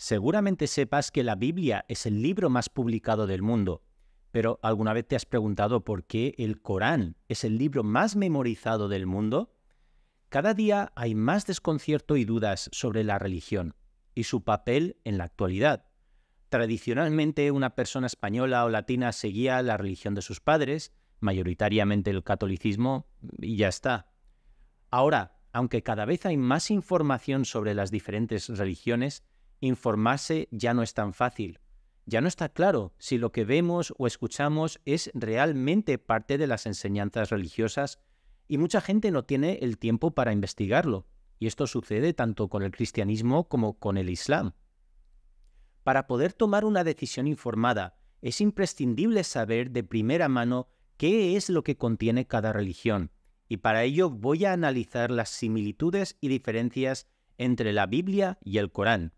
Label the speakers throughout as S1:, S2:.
S1: Seguramente sepas que la Biblia es el libro más publicado del mundo, pero ¿alguna vez te has preguntado por qué el Corán es el libro más memorizado del mundo? Cada día hay más desconcierto y dudas sobre la religión y su papel en la actualidad. Tradicionalmente una persona española o latina seguía la religión de sus padres, mayoritariamente el catolicismo, y ya está. Ahora, aunque cada vez hay más información sobre las diferentes religiones, informarse ya no es tan fácil. Ya no está claro si lo que vemos o escuchamos es realmente parte de las enseñanzas religiosas y mucha gente no tiene el tiempo para investigarlo. Y esto sucede tanto con el cristianismo como con el islam. Para poder tomar una decisión informada, es imprescindible saber de primera mano qué es lo que contiene cada religión. Y para ello voy a analizar las similitudes y diferencias entre la Biblia y el Corán,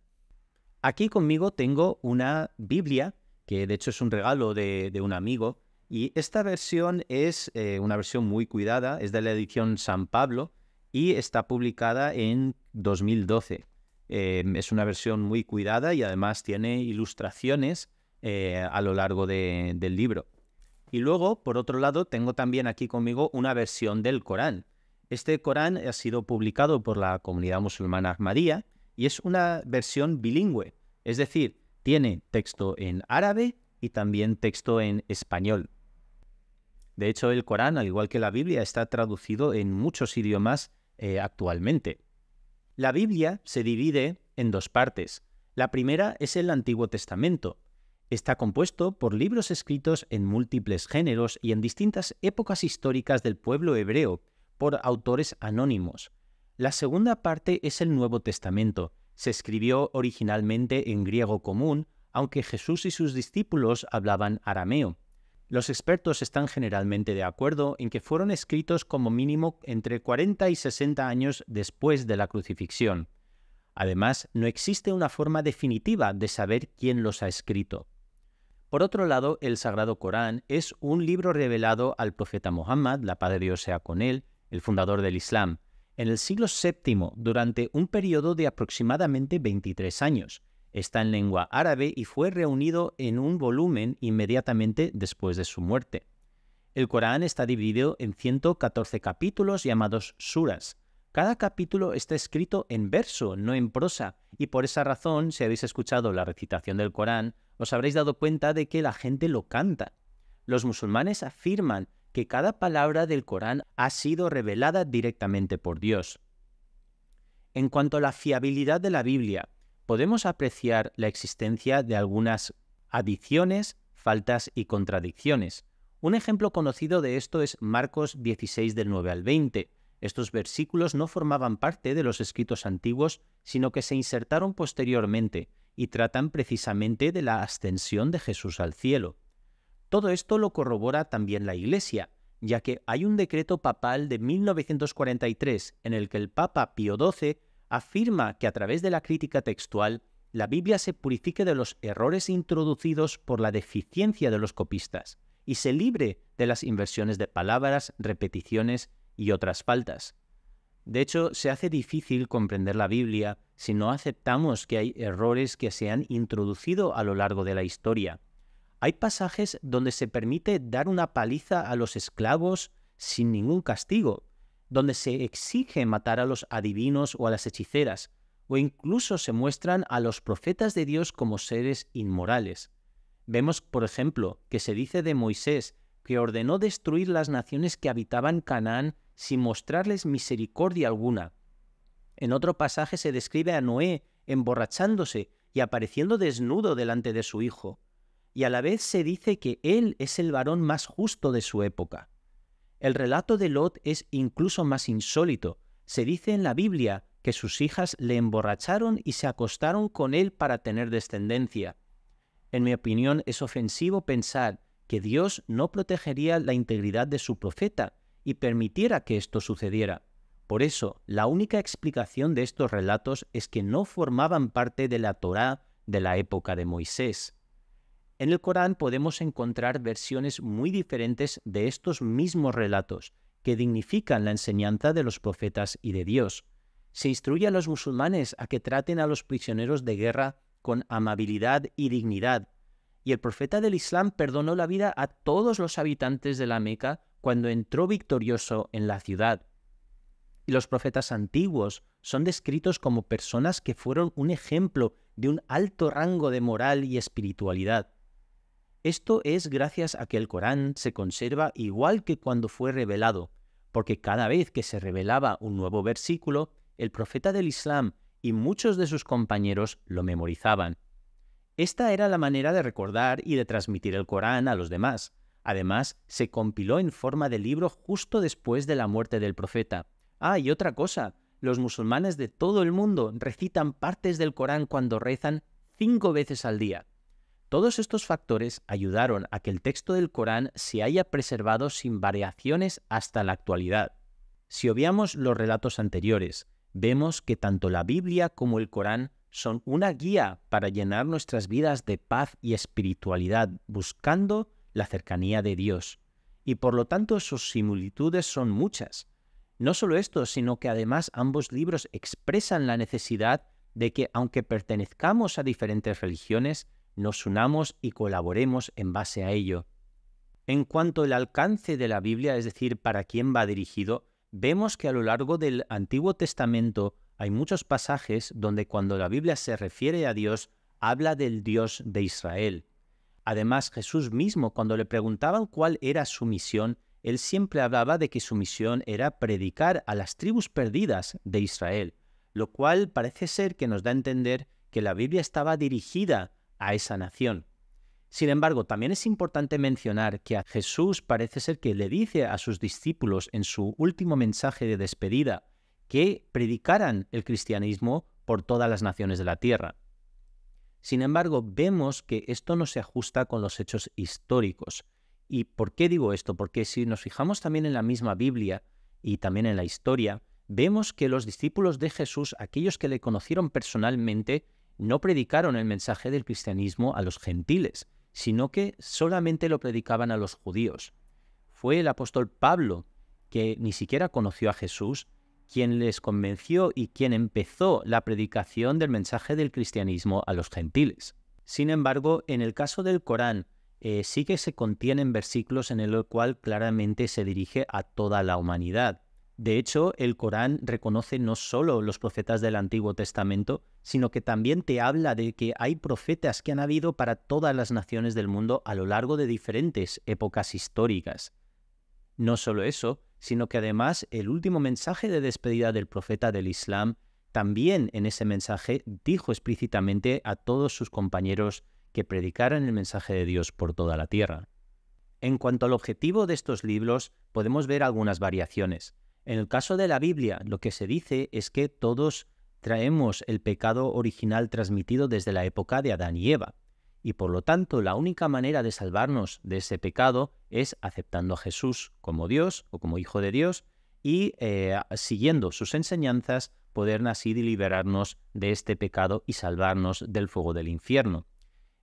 S1: Aquí conmigo tengo una Biblia, que de hecho es un regalo de, un amigo, y esta versión es eh, una versión muy cuidada, es de la edición San Pablo y está publicada en 2012. Eh, es una versión muy cuidada y además tiene ilustraciones eh, a lo largo del libro. Y luego, por otro lado, tengo también aquí conmigo una versión del Corán. Este Corán ha sido publicado por la comunidad musulmana Ahmadía y es una versión bilingüe, es decir, tiene texto en árabe y también texto en español. De hecho, el Corán, al igual que la Biblia, está traducido en muchos idiomas eh, actualmente. La Biblia se divide en dos partes. La primera es el Antiguo Testamento. Está compuesto por libros escritos en múltiples géneros y en distintas épocas históricas del pueblo hebreo por autores anónimos. La segunda parte es el Nuevo Testamento. Se escribió originalmente en griego común, aunque Jesús y sus discípulos hablaban arameo. Los expertos están generalmente de acuerdo en que fueron escritos como mínimo entre 40 y 60 años después de la crucifixión. Además, no existe una forma definitiva de saber quién los ha escrito. Por otro lado, el Sagrado Corán es un libro revelado al profeta Muhammad, la paz de Dios sea con él, el fundador del Islam en el siglo VII durante un periodo de aproximadamente 23 años. Está en lengua árabe y fue reunido en un volumen inmediatamente después de su muerte. El Corán está dividido en 114 capítulos llamados suras. Cada capítulo está escrito en verso, no en prosa, y por esa razón, si habéis escuchado la recitación del Corán, os habréis dado cuenta de que la gente lo canta. Los musulmanes afirman que cada palabra del Corán ha sido revelada directamente por Dios. En cuanto a la fiabilidad de la Biblia, podemos apreciar la existencia de algunas adiciones, faltas y contradicciones. Un ejemplo conocido de esto es Marcos 16 del 9 al 20. Estos versículos no formaban parte de los escritos antiguos, sino que se insertaron posteriormente y tratan precisamente de la ascensión de Jesús al cielo. Todo esto lo corrobora también la Iglesia, ya que hay un decreto papal de 1943 en el que el Papa Pío XII afirma que a través de la crítica textual la Biblia se purifique de los errores introducidos por la deficiencia de los copistas y se libre de las inversiones de palabras, repeticiones y otras faltas. De hecho, se hace difícil comprender la Biblia si no aceptamos que hay errores que se han introducido a lo largo de la historia hay pasajes donde se permite dar una paliza a los esclavos sin ningún castigo, donde se exige matar a los adivinos o a las hechiceras, o incluso se muestran a los profetas de Dios como seres inmorales. Vemos, por ejemplo, que se dice de Moisés que ordenó destruir las naciones que habitaban Canaán sin mostrarles misericordia alguna. En otro pasaje se describe a Noé emborrachándose y apareciendo desnudo delante de su hijo y a la vez se dice que él es el varón más justo de su época. El relato de Lot es incluso más insólito. Se dice en la Biblia que sus hijas le emborracharon y se acostaron con él para tener descendencia. En mi opinión es ofensivo pensar que Dios no protegería la integridad de su profeta y permitiera que esto sucediera. Por eso, la única explicación de estos relatos es que no formaban parte de la Torá de la época de Moisés. En el Corán podemos encontrar versiones muy diferentes de estos mismos relatos, que dignifican la enseñanza de los profetas y de Dios. Se instruye a los musulmanes a que traten a los prisioneros de guerra con amabilidad y dignidad. Y el profeta del Islam perdonó la vida a todos los habitantes de la Meca cuando entró victorioso en la ciudad. Y los profetas antiguos son descritos como personas que fueron un ejemplo de un alto rango de moral y espiritualidad. Esto es gracias a que el Corán se conserva igual que cuando fue revelado, porque cada vez que se revelaba un nuevo versículo, el profeta del Islam y muchos de sus compañeros lo memorizaban. Esta era la manera de recordar y de transmitir el Corán a los demás. Además, se compiló en forma de libro justo después de la muerte del profeta. Ah, y otra cosa, los musulmanes de todo el mundo recitan partes del Corán cuando rezan cinco veces al día. Todos estos factores ayudaron a que el texto del Corán se haya preservado sin variaciones hasta la actualidad. Si obviamos los relatos anteriores, vemos que tanto la Biblia como el Corán son una guía para llenar nuestras vidas de paz y espiritualidad, buscando la cercanía de Dios. Y por lo tanto sus similitudes son muchas. No solo esto, sino que además ambos libros expresan la necesidad de que, aunque pertenezcamos a diferentes religiones, nos unamos y colaboremos en base a ello. En cuanto al alcance de la Biblia, es decir, para quién va dirigido, vemos que a lo largo del Antiguo Testamento hay muchos pasajes donde cuando la Biblia se refiere a Dios, habla del Dios de Israel. Además, Jesús mismo, cuando le preguntaban cuál era su misión, él siempre hablaba de que su misión era predicar a las tribus perdidas de Israel, lo cual parece ser que nos da a entender que la Biblia estaba dirigida a esa nación. Sin embargo, también es importante mencionar que a Jesús parece ser que le dice a sus discípulos en su último mensaje de despedida que predicaran el cristianismo por todas las naciones de la tierra. Sin embargo, vemos que esto no se ajusta con los hechos históricos. ¿Y por qué digo esto? Porque si nos fijamos también en la misma Biblia y también en la historia, vemos que los discípulos de Jesús, aquellos que le conocieron personalmente, no predicaron el mensaje del cristianismo a los gentiles, sino que solamente lo predicaban a los judíos. Fue el apóstol Pablo, que ni siquiera conoció a Jesús, quien les convenció y quien empezó la predicación del mensaje del cristianismo a los gentiles. Sin embargo, en el caso del Corán, eh, sí que se contienen versículos en el cual claramente se dirige a toda la humanidad. De hecho, el Corán reconoce no solo los profetas del Antiguo Testamento, sino que también te habla de que hay profetas que han habido para todas las naciones del mundo a lo largo de diferentes épocas históricas. No solo eso, sino que además el último mensaje de despedida del profeta del Islam también en ese mensaje dijo explícitamente a todos sus compañeros que predicaran el mensaje de Dios por toda la tierra. En cuanto al objetivo de estos libros, podemos ver algunas variaciones. En el caso de la Biblia, lo que se dice es que todos traemos el pecado original transmitido desde la época de Adán y Eva, y por lo tanto la única manera de salvarnos de ese pecado es aceptando a Jesús como Dios o como Hijo de Dios y eh, siguiendo sus enseñanzas poder así liberarnos de este pecado y salvarnos del fuego del infierno.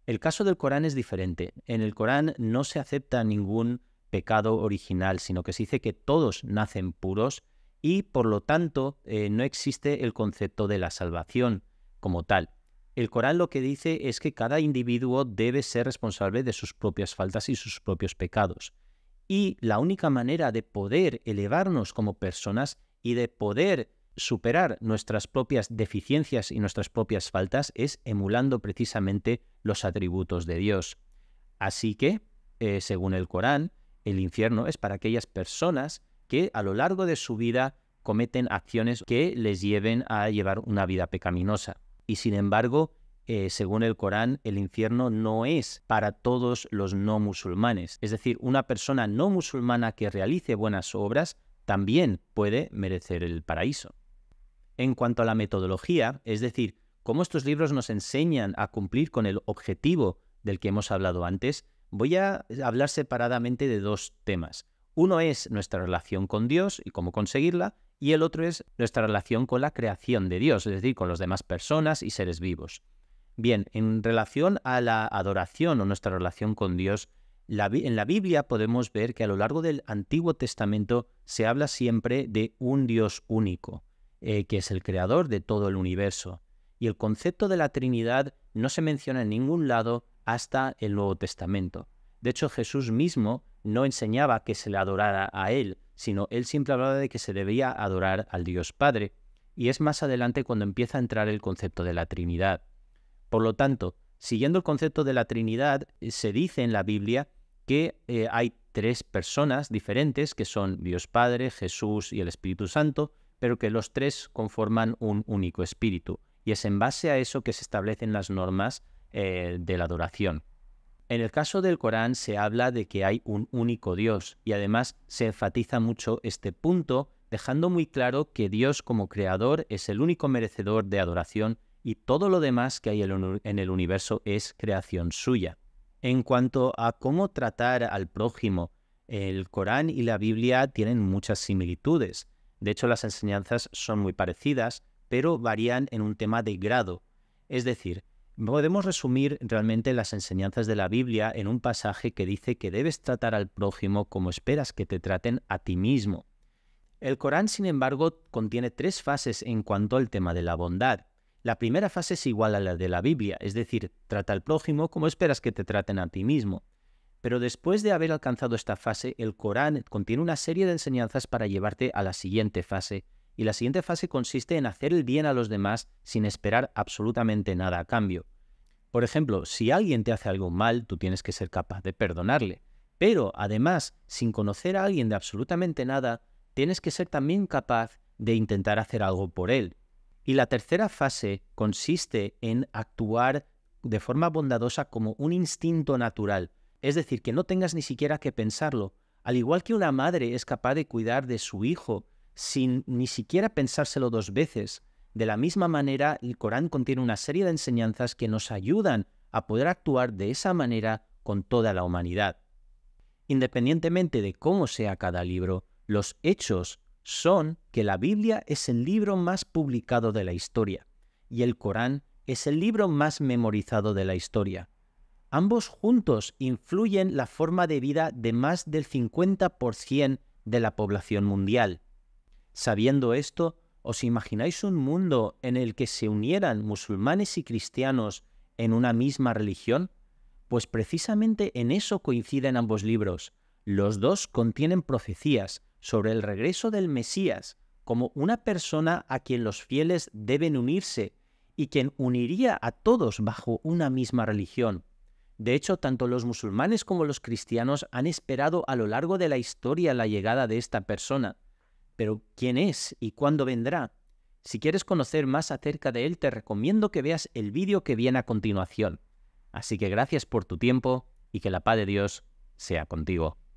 S1: El caso del Corán es diferente. En el Corán no se acepta ningún pecado original, sino que se dice que todos nacen puros y por lo tanto eh, no existe el concepto de la salvación como tal. El Corán lo que dice es que cada individuo debe ser responsable de sus propias faltas y sus propios pecados. Y la única manera de poder elevarnos como personas y de poder superar nuestras propias deficiencias y nuestras propias faltas es emulando precisamente los atributos de Dios. Así que, eh, según el Corán, el infierno es para aquellas personas que a lo largo de su vida cometen acciones que les lleven a llevar una vida pecaminosa. Y sin embargo, eh, según el Corán, el infierno no es para todos los no musulmanes. Es decir, una persona no musulmana que realice buenas obras también puede merecer el paraíso. En cuanto a la metodología, es decir, cómo estos libros nos enseñan a cumplir con el objetivo del que hemos hablado antes, Voy a hablar separadamente de dos temas. Uno es nuestra relación con Dios y cómo conseguirla, y el otro es nuestra relación con la creación de Dios, es decir, con las demás personas y seres vivos. Bien, en relación a la adoración o nuestra relación con Dios, en la Biblia podemos ver que a lo largo del Antiguo Testamento se habla siempre de un Dios único, eh, que es el creador de todo el universo. Y el concepto de la Trinidad no se menciona en ningún lado hasta el Nuevo Testamento. De hecho, Jesús mismo no enseñaba que se le adorara a Él, sino Él siempre hablaba de que se debía adorar al Dios Padre. Y es más adelante cuando empieza a entrar el concepto de la Trinidad. Por lo tanto, siguiendo el concepto de la Trinidad, eh, se dice en la Biblia que eh, hay tres personas diferentes, que son Dios Padre, Jesús y el Espíritu Santo, pero que los tres conforman un único espíritu. Y es en base a eso que se establecen las normas eh, de la adoración. En el caso del Corán se habla de que hay un único Dios y además se enfatiza mucho este punto, dejando muy claro que Dios como creador es el único merecedor de adoración y todo lo demás que hay en el universo es creación suya. En cuanto a cómo tratar al prójimo, el Corán y la Biblia tienen muchas similitudes. De hecho, las enseñanzas son muy parecidas, pero varían en un tema de grado. Es decir, Podemos resumir realmente las enseñanzas de la Biblia en un pasaje que dice que debes tratar al prójimo como esperas que te traten a ti mismo. El Corán, sin embargo, contiene tres fases en cuanto al tema de la bondad. La primera fase es igual a la de la Biblia, es decir, trata al prójimo como esperas que te traten a ti mismo. Pero después de haber alcanzado esta fase, el Corán contiene una serie de enseñanzas para llevarte a la siguiente fase, y la siguiente fase consiste en hacer el bien a los demás sin esperar absolutamente nada a cambio. Por ejemplo, si alguien te hace algo mal, tú tienes que ser capaz de perdonarle, pero además, sin conocer a alguien de absolutamente nada, tienes que ser también capaz de intentar hacer algo por él. Y la tercera fase consiste en actuar de forma bondadosa como un instinto natural, es decir, que no tengas ni siquiera que pensarlo. Al igual que una madre es capaz de cuidar de su hijo sin ni siquiera pensárselo dos veces. De la misma manera, el Corán contiene una serie de enseñanzas que nos ayudan a poder actuar de esa manera con toda la humanidad. Independientemente de cómo sea cada libro, los hechos son que la Biblia es el libro más publicado de la historia y el Corán es el libro más memorizado de la historia. Ambos juntos influyen la forma de vida de más del 50% de la población mundial. Sabiendo esto, ¿os imagináis un mundo en el que se unieran musulmanes y cristianos en una misma religión? Pues precisamente en eso coinciden ambos libros. Los dos contienen profecías sobre el regreso del Mesías como una persona a quien los fieles deben unirse y quien uniría a todos bajo una misma religión. De hecho, tanto los musulmanes como los cristianos han esperado a lo largo de la historia la llegada de esta persona. Pero ¿quién es y cuándo vendrá? Si quieres conocer más acerca de él, te recomiendo que veas el vídeo que viene a continuación. Así que gracias por tu tiempo y que la paz de Dios sea contigo.